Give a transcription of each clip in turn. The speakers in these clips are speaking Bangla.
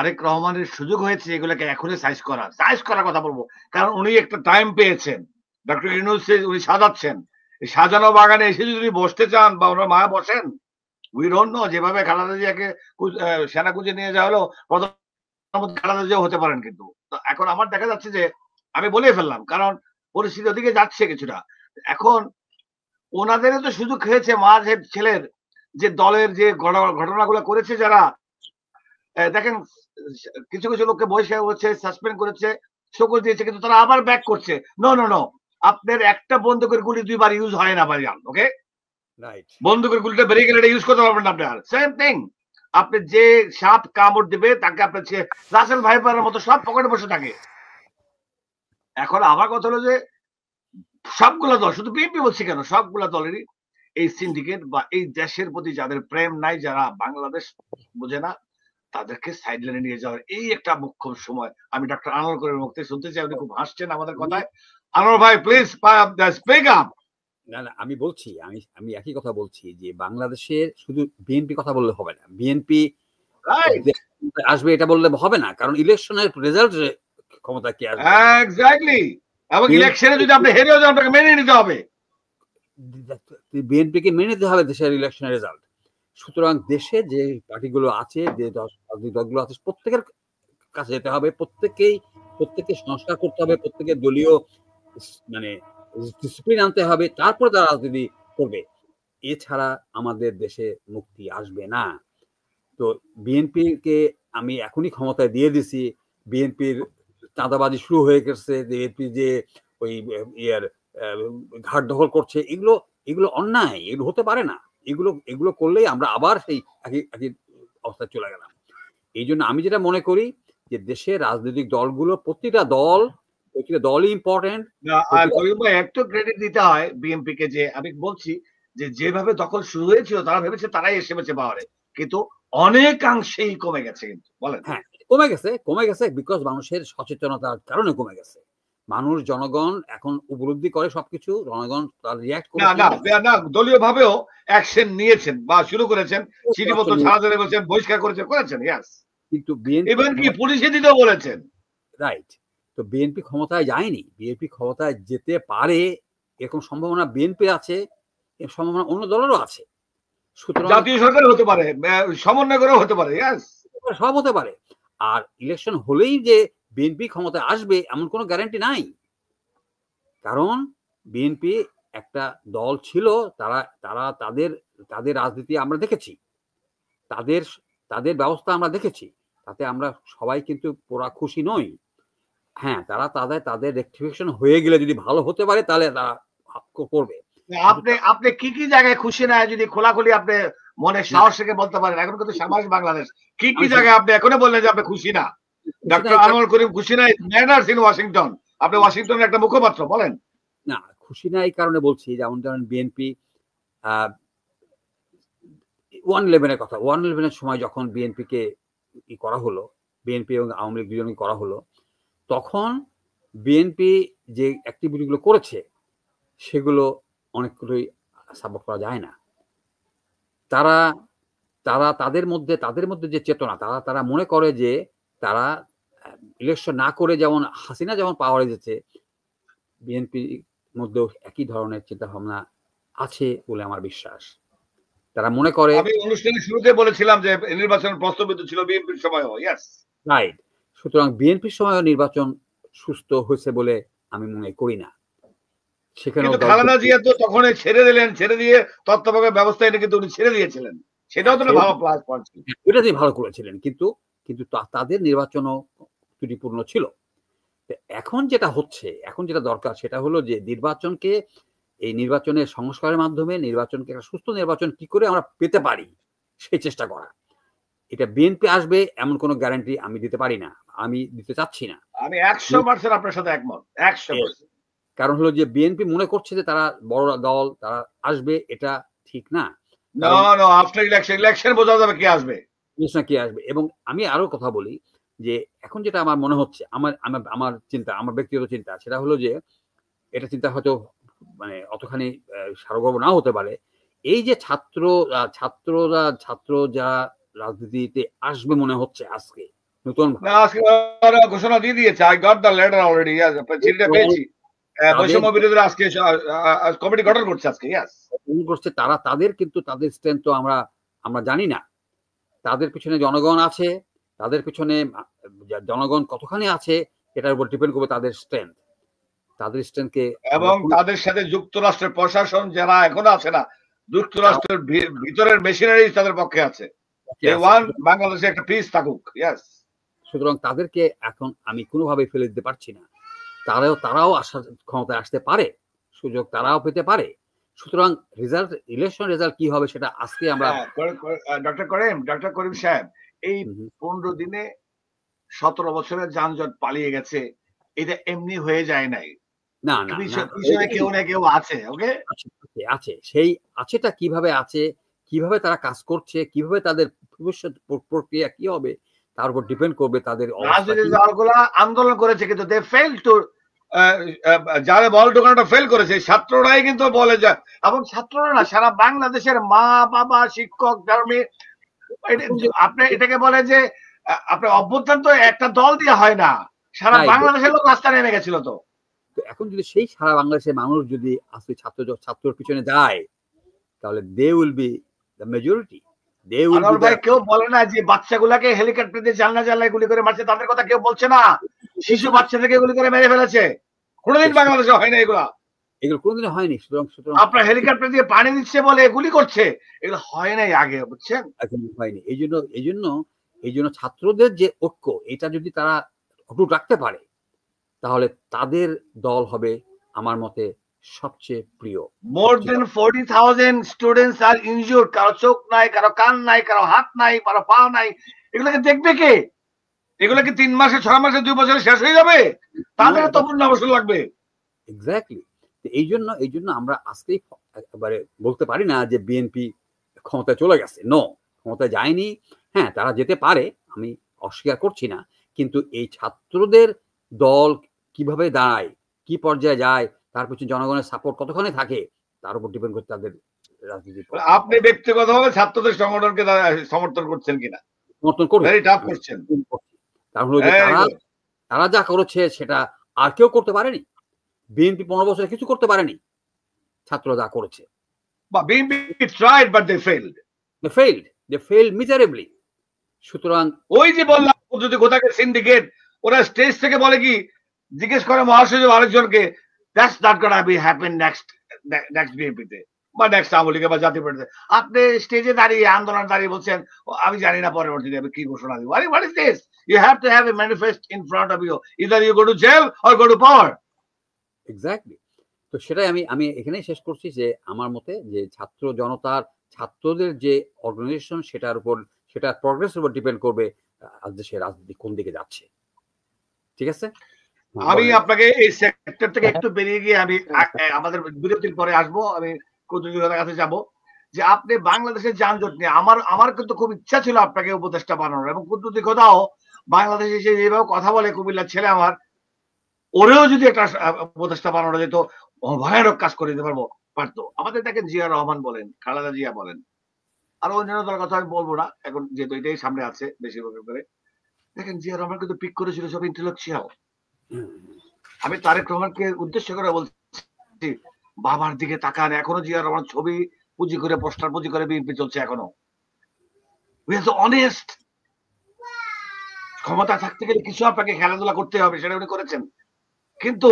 আরেক রহমানের সুযোগ হয়েছে এগুলোকে এখনই সাইজ করা সাইজ করার কথা বলবো কারণ উনি একটা টাইম পেয়েছেন ডক্টর ইউনুস উনি সাজাচ্ছেন সাজানো বাগানে এসে যদি বসতে চান বা ওনার মায়া বসেন উই ডোন্ট নো যেভাবে খালাদা জিয়াকে কুজে নিয়ে যাওয়া হলো প্রধানমন্ত্রী খালাদা জিয়া হতে পারেন কিন্তু এখন আমার দেখা যাচ্ছে যে আমি বলে ফেললাম কারণ পরিস্থিতি ওদিকে যাচ্ছে কিছুটা এখন ওনাদেরও তো সুযোগ হয়েছে মাঝের ছেলের যে দলের যে ঘটনাগুলো করেছে যারা দেখেন কিছু কিছু লোককে বহিষ্কার হচ্ছে সাসপেন্ড করেছে শোকজ দিয়েছে কিন্তু তারা আবার ব্যাক করছে নো নো নো আপনার একটা বন্দুকের গুলি দুইবার ইউজ হয় না ভাইজান ওকে বন্দুকের গুলিটা বেরিয়ে গেলে ইউজ করতে পারবেন না আপনার সেম থিং আপনি যে সাপ কামড় দেবে তাকে আপনার সে রাসেল ভাইপারের মতো সব পকেটে বসে থাকে এখন আবার কথা হলো যে সবগুলা দল শুধু বিএনপি বলছি কেন সবগুলা দলেরই এই সিন্ডিকেট বা এই দেশের প্রতি যাদের প্রেম নাই যারা বাংলাদেশ বোঝে না তাদেরকে সাইড লাইনে নিয়ে যাওয়ার এই একটা মুখ্য সময় আমি ডক্টর আনোয়ার করিমের মুক্তি শুনতে চাই আপনি খুব হাসছেন আমাদের কথায় আনোয়ার ভাই প্লিজ স্পিক আপ না না আমি বলছি আমি আমি একই কথা বলছি যে বাংলাদেশের শুধু বিএনপি কথা বললে হবে না বিএনপি আসবে এটা বললে হবে না কারণ ইলেকশনের রেজাল্ট ক্ষমতা কি আসবে এক্স্যাক্টলি এবং ইলেকশনে যদি আপনি হেরেও যান আপনাকে মেনে নিতে হবে বিএনপিকে মেনে নিতে হবে দেশের ইলেকশনের রেজাল্ট সুতরাং দেশে যে পার্টিগুলো আছে যে রাজনৈতিক দলগুলো আছে প্রত্যেকের কাছে যেতে হবে প্রত্যেকেই প্রত্যেককে সংস্কার করতে হবে প্রত্যেকের দলীয় মানে ডিসিপ্লিন আনতে হবে তারপরে তারা রাজনীতি করবে এছাড়া আমাদের দেশে মুক্তি আসবে না তো বিএনপিকে আমি এখনই ক্ষমতায় দিয়ে দিছি বিএনপির চাঁদাবাজি শুরু হয়ে গেছে বিএনপি যে ওই ইয়ার ঘাট দখল করছে এগুলো এগুলো অন্যায় এগুলো হতে পারে না এগুলো এগুলো করলেই আমরা আবার সেই একই একই অবস্থায় চলে গেলাম এই জন্য আমি যেটা মনে করি যে দেশের রাজনৈতিক দলগুলো প্রতিটা দল প্রতিটা দলই ইম্পর্টেন্ট একটু ক্রেডিট দিতে হয় বিএনপি কে যে আমি বলছি যে যেভাবে দখল শুরু হয়েছিল তারা ভেবেছে তারাই এসে বেছে পাওয়ারে কিন্তু অনেকাংশেই কমে গেছে কিন্তু বলেন হ্যাঁ কমে গেছে কমে গেছে বিকজ মানুষের সচেতনতার কারণে কমে গেছে মানুষ জনগণ এখন উপলব্ধি করে সবকিছু জনগণ তার রিয়াক্ট করে না না না দলীয় ভাবেও অ্যাকশন নিয়েছেন বা শুরু করেছেন সিটিবদ্ধ ছাড়া ধরে বলেছেন বহিষ্কার করেছেন করেছেন ইয়াস কিন্তু বিএনপি এবং কি পুলিশে দিতে বলেছেন রাইট তো বিএনপি ক্ষমতায় যায়নি বিএনপি ক্ষমতায় যেতে পারে এরকম সম্ভাবনা বিএনপি আছে এর সম্ভাবনা অন্য দলেরও আছে সুতরাং জাতীয় সরকার হতে পারে সমন্বয় করে হতে পারে ইয়াস সব হতে পারে আর ইলেকশন হলেই যে বিএনপি ক্ষমতায় আসবে এমন কোনো গ্যারান্টি নাই কারণ বিএনপি একটা দল ছিল তারা তারা তাদের তাদের রাজনীতি আমরা দেখেছি তাদের তাদের ব্যবস্থা আমরা দেখেছি তাতে আমরা সবাই কিন্তু পুরা খুশি নই হ্যাঁ তারা তাদের তাদের রেকটিফিকেশন হয়ে গেলে যদি ভালো হতে পারে তাহলে তারা করবে আপনি আপনি কি কি জায়গায় খুশি না যদি খোলাখুলি আপনি মনে সাহস থেকে বলতে পারেন এখন কিন্তু সামাজিক বাংলাদেশ কি কি জায়গায় আপনি এখনো বললেন যে আপনি খুশি না আনোয়ার করিম খুশি নাই ম্যানার্স ইন ওয়াশিংটন আপনি ওয়াশিংটনের একটা মুখপাত্র বলেন না খুশি নাই কারণে বলছি যেমন ধরেন বিএনপি ওয়ান ইলেভেনের কথা ওয়ান ইলেভেনের সময় যখন বিএনপিকে ই করা হলো বিএনপি এবং আওয়ামী লীগ দুজনকে করা হলো তখন বিএনপি যে অ্যাক্টিভিটিগুলো করেছে সেগুলো অনেকগুলোই সাপোর্ট করা যায় না তারা তারা তাদের মধ্যে তাদের মধ্যে যে চেতনা তারা তারা মনে করে যে তারা ইলেকশন না করে যেমন হাসিনা যেমন পাওয়ারে যেতে বিএনপির মধ্যেও একই ধরনের চিন্তা ভাবনা আছে বলে আমার বিশ্বাস তারা মনে করে আমি অনুষ্ঠানের শুরুতে বলেছিলাম যে নির্বাচন প্রস্তাবিত ছিল বিএনপির ইয়েস রাইট সুতরাং বিএনপির সময় নির্বাচন সুস্থ হয়েছে বলে আমি মনে করি না সেখানে জিয়া তো তখন ছেড়ে দিলেন ছেড়ে দিয়ে তত্ত্বাবধায়ক ব্যবস্থা এটা কিন্তু উনি ছেড়ে দিয়েছিলেন সেটাও তো ভালো প্লাস পয়েন্ট ছিল হ্যাঁ, তিনি ভালো করেছিলেন কিন্তু কিন্তু তাদের নির্বাচনও ত্রুটিপূর্ণ ছিল এখন যেটা হচ্ছে এখন যেটা দরকার সেটা হলো যে নির্বাচনকে এই নির্বাচনের সংস্কারের মাধ্যমে নির্বাচনকে একটা সুস্থ নির্বাচন কি করে আমরা পেতে পারি সেই চেষ্টা করা এটা বিএনপি আসবে এমন কোনো গ্যারান্টি আমি দিতে পারি না আমি দিতে চাচ্ছি না আমি একশো পার্সেন্ট আপনার সাথে একমত একশো কারণ হলো যে বিএনপি মনে করছে যে তারা বড় দল তারা আসবে এটা ঠিক না না না আফটার ইলেকশন ইলেকশন বোঝা যাবে কি আসবে জিনিস নাকি আসবে এবং আমি আরো কথা বলি যে এখন যেটা আমার মনে হচ্ছে আমার আমার চিন্তা আমার ব্যক্তিগত চিন্তা সেটা হলো যে এটা চিন্তা হয়তো মানে অতখানি সারগর্ব না হতে পারে এই যে ছাত্র ছাত্ররা ছাত্র যারা রাজনীতিতে আসবে মনে হচ্ছে আজকে নতুন ঘোষণা দিয়ে দিয়েছে I got the letter already চিঠিটা পেয়েছি বৈষম্য বিরোধী আজকে কমিটি গঠন করছে আজকে ইয়াস করছে তারা তাদের কিন্তু তাদের স্ট্রেন্থ তো আমরা আমরা জানি না তাদের পিছনে জনগণ আছে তাদের পিছনে জনগণ কতখানি আছে এটার উপর ডিপেন্ড করবে তাদের স্ট্রেংথ তাদের স্ট্রেংথকে এবং তাদের সাথে যুক্তরাষ্ট্রের প্রশাসন যারা এখন আছে না যুক্তরাষ্ট্রের ভিতরের মেশিনারি তাদের পক্ষে আছে বাংলাদেশে একটা পিস থাকুক সুতরাং তাদেরকে এখন আমি কোনোভাবেই ফেলে দিতে পারছি না তারাও তারাও আসার ক্ষমতায় আসতে পারে সুযোগ তারাও পেতে পারে সুতরাং রেজাল্ট ইলেকশন রেজাল্ট কি হবে সেটা আজকে আমরা ডক্টর হ্যাঁ, করিম ডক্টর করিম সাহেব এই পনেরো দিনে সতেরো বছরের যানজট পালিয়ে গেছে এটা এমনি হয়ে যায় নাই না না কেউ না কেউ আছে ওকে আছে সেই আছেটা কিভাবে আছে কিভাবে তারা কাজ করছে কিভাবে তাদের ভবিষ্যৎ প্রক্রিয়া কি হবে তার উপর ডিপেন্ড করবে তাদের আন্দোলন করেছে কিন্তু দে ফেল টু যারা বল ঢোকানোটা ফেল করেছে ছাত্ররাই কিন্তু বলে যায় এবং ছাত্ররা না সারা বাংলাদেশের মা বাবা শিক্ষক ধর্মী আপনি এটাকে বলে যে আপনি অভ্যুত্থান তো একটা দল দিয়ে হয় না সারা বাংলাদেশের লোক রাস্তা নেমে গেছিল তো এখন যদি সেই সারা বাংলাদেশের মানুষ যদি আজকে ছাত্র ছাত্রর পিছনে যায় তাহলে they will be the majority কেউ বলে না যে বাচ্চাগুলাকে হেলিকপ্টার দিয়ে জানলা জানলায় গুলি করে মারছে তাদের কথা কেউ বলছে না শিশু বাচ্চা থেকে গুলি করে মেরে ফেলেছে কোনোদিন বাংলাদেশে হয় না এগুলা এগুলো কোনোদিন হয়নি সুতরাং সুতরাং আপনার হেলিকপ্টার দিয়ে পানি দিচ্ছে বলে গুলি করছে এগুলো হয় নাই আগে বুঝছেন হয়নি এই জন্য এই জন্য এই জন্য ছাত্রদের যে ঐক্য এটা যদি তারা অটুট রাখতে পারে তাহলে তাদের দল হবে আমার মতে সবচেয়ে প্রিয় more than forty thousand students আর ইনজিওর কারো চোখ নাই কারো কান নাই কারো হাত নাই কারো পা নাই এগুলোকে দেখবে কে এগুলো কি তিন মাসে ছয় মাসে দুই বছরে শেষ হয়ে যাবে তাদের তখন অবসর লাগবে এক্স্যাক্টলি এই জন্য এই জন্য আমরা আজকেই একবারে বলতে পারি না যে বিএনপি ক্ষমতায় চলে গেছে ন ক্ষমতায় যায়নি হ্যাঁ তারা যেতে পারে আমি অস্বীকার করছি না কিন্তু এই ছাত্রদের দল কিভাবে দাঁড়ায় কি পর্যায়ে যায় তার পিছনে জনগণের সাপোর্ট কতক্ষণে থাকে তার উপর ডিপেন্ড করছে তাদের রাজনীতি আপনি ব্যক্তিগতভাবে ছাত্রদের সংগঠনকে সমর্থন করছেন কিনা সমর্থন করছেন কারণ যে হ্যাঁ, তারা তারা যা করেছে সেটা আর কেউ করতে পারেনি বিএনপি পনেরো বছরে কিছু করতে পারেনি ছাত্র যা করেছে সুতরাং ওই যে বললাম পদ্ধতি কোথাকে সিন্ডিকেট ওরা স্টেজ থেকে বলে কি জিজ্ঞেস করে মহাসচিব আরেকজনকে that's not got be happen next next বিএনপিতে বা নেক্সট আওয়ামী লীগে বা জাতীয় পার্টিতে আপনি স্টেজে দাঁড়িয়ে আন্দোলন দাঁড়িয়ে বলছেন আমি জানি না পরবর্তীতে আমি কি ঘোষণা দিব আরে what is this you have to have a manifest in front of you either you go to jail or go to power exactly তো সেটাই আমি আমি এখানেই শেষ করছি যে আমার মতে যে ছাত্র জনতার ছাত্রদের যে অর্গানাইজেশন সেটার উপর সেটা প্রগ্রেসের উপর ডিপেন্ড করবে আজ দেশের রাজনীতি কোন দিকে যাচ্ছে ঠিক আছে আমি আপনাকে এই সেক্টর থেকে একটু বেরিয়ে গিয়ে আমি আমাদের বিরতির পরে আসবো আমি প্রতিযোগিতার কাছে যাব যে আপনি বাংলাদেশের যানজট নিয়ে আমার আমার কিন্তু খুব ইচ্ছা ছিল আপনাকে উপদেষ্টা বানানোর এবং কূটনৈতিক কথাও বাংলাদেশে এসে যেভাবে কথা বলে কুমিল্লার ছেলে আমার ওরেও যদি একটা উপদেষ্টা বানানো যেত ভয়ানক কাজ করে দিতে পারবো পারতো আমাদের দেখেন জিয়া রহমান বলেন খালেদা জিয়া বলেন আর অন্যান্য দলের কথা আমি বলবো না এখন যেহেতু এটাই সামনে আছে বেশিরভাগ করে দেখেন জিয়া রহমান কিন্তু পিক করেছিল সব ইন্টেলেকচুয়াল আমি তারেক রহমানকে উদ্দেশ্য করে বলছি বাবার দিকে তাকান এখনো জিয়া রহমান ছবি পুঁজি করে পোস্টার পুঁজি করে বিএনপি চলছে এখনো অনেস্ট ক্ষমতা থাকতে গেলে কিছু আপনাকে খেলাধুলা করতে হবে সেটা উনি করেছেন কিন্তু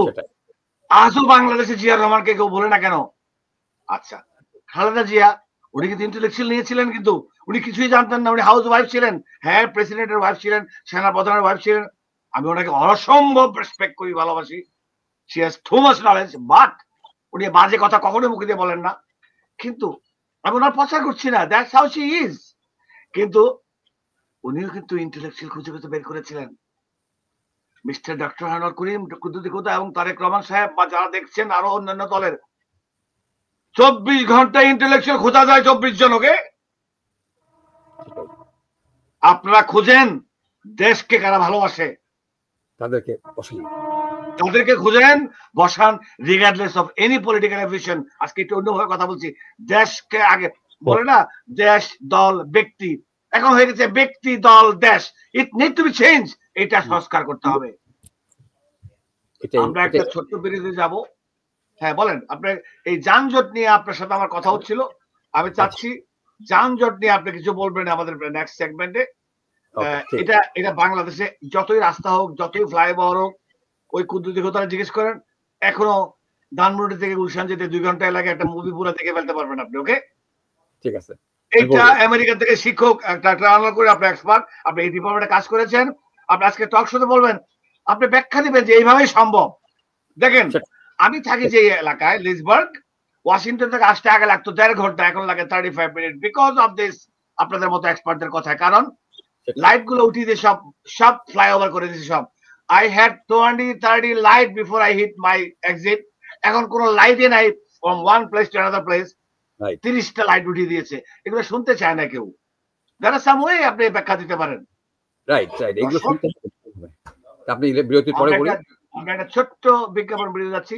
আজও বাংলাদেশে জিয়া রহমানকে কেউ বলে না কেন আচ্ছা খালেদা জিয়া উনি কিন্তু ইন্টেলেকচুয়াল নিয়েছিলেন কিন্তু উনি কিছুই জানতেন না উনি হাউস ওয়াইফ ছিলেন হ্যাঁ প্রেসিডেন্টের ওয়াইফ ছিলেন সেনাপ্রধানের ওয়াইফ ছিলেন আমি ওনাকে অসম্ভব রেসপেক্ট করি ভালোবাসি she has though much knowledge but উনি বাজে কথা কখনো মুখে দিয়ে বলেন না কিন্তু আমি ওনার প্রচার করছি না দ্যাটস হাউ শি ইজ কিন্তু উনিও কিন্তু ইন্টেলেকচুয়াল খুঁজে খুঁজে বের করেছিলেন মিস্টার ডক্টর হানোয়ার করিম কুদ্দুদি কুদা এবং তারেক রহমান সাহেব বা যারা দেখছেন আরো অন্যান্য দলের চব্বিশ ঘন্টা ইন্টেলেকচুয়াল খোঁজা যায় চব্বিশ জনকে আপনারা খুঁজেন দেশকে কারা ভালোবাসে তাদেরকে অসুবিধা তাদেরকে খুঁজেন বসান regardless of any political affiliation আজকে একটু অন্যভাবে কথা বলছি দেশকে আগে বলে না দেশ দল ব্যক্তি এখন হয়ে গেছে ব্যক্তি দল দেশ it need to be change এটা সংস্কার করতে হবে আমরা একটা ছোট্ট বিরতি যাব হ্যাঁ বলেন আপনার এই যানজট নিয়ে আপনার সাথে আমার কথা হচ্ছিল আমি আচ্ছা। চাচ্ছি যানজট নিয়ে আপনি কিছু বলবেন আমাদের নেক্সট সেগমেন্টে এটা এটা বাংলাদেশে যতই রাস্তা হোক যতই ফ্লাইওভার হোক ওই কুদ্দুতি খোতারা জিজ্ঞেস করেন এখনো ধানমন্ডি থেকে গুলশান যেতে দুই ঘন্টা লাগে একটা মুভি পুরা দেখে ফেলতে পারবেন আপনি ওকে ঠিক আছে এটা আমেরিকা থেকে শিক্ষক একটা ট্রাভেল করে আপনি এক্সপার্ট আপনি এই ডিপার্টমেন্টে কাজ করেছেন আপনি আজকে টক শোতে বলবেন আপনি ব্যাখ্যা দিবেন যে এইভাবেই সম্ভব দেখেন আমি থাকি যে এলাকায় লিসবার্গ ওয়াশিংটন থেকে আসতে আগে লাগতো দেড় ঘন্টা এখন লাগে thirty five minute because of this আপনাদের মতো এক্সপার্টদের কথা কারণ লাইট গুলো উঠিয়ে দিয়ে সব সব ফ্লাইওভার করে দিয়েছে সব I had twenty thirty light before I hit my exit এখন কোন লাইটে নাই from one place to another place তিরিশটা লাইট উঠিয়ে দিয়েছে এগুলো শুনতে চায় না কেউ যারা সাম ওয়ে আপনি ব্যাখ্যা দিতে পারেন রাইট রাইট এগুলো শুনতে আপনি বিরতির পরে বলি আমরা একটা ছোট্ট বিজ্ঞাপন বেরিয়ে যাচ্ছি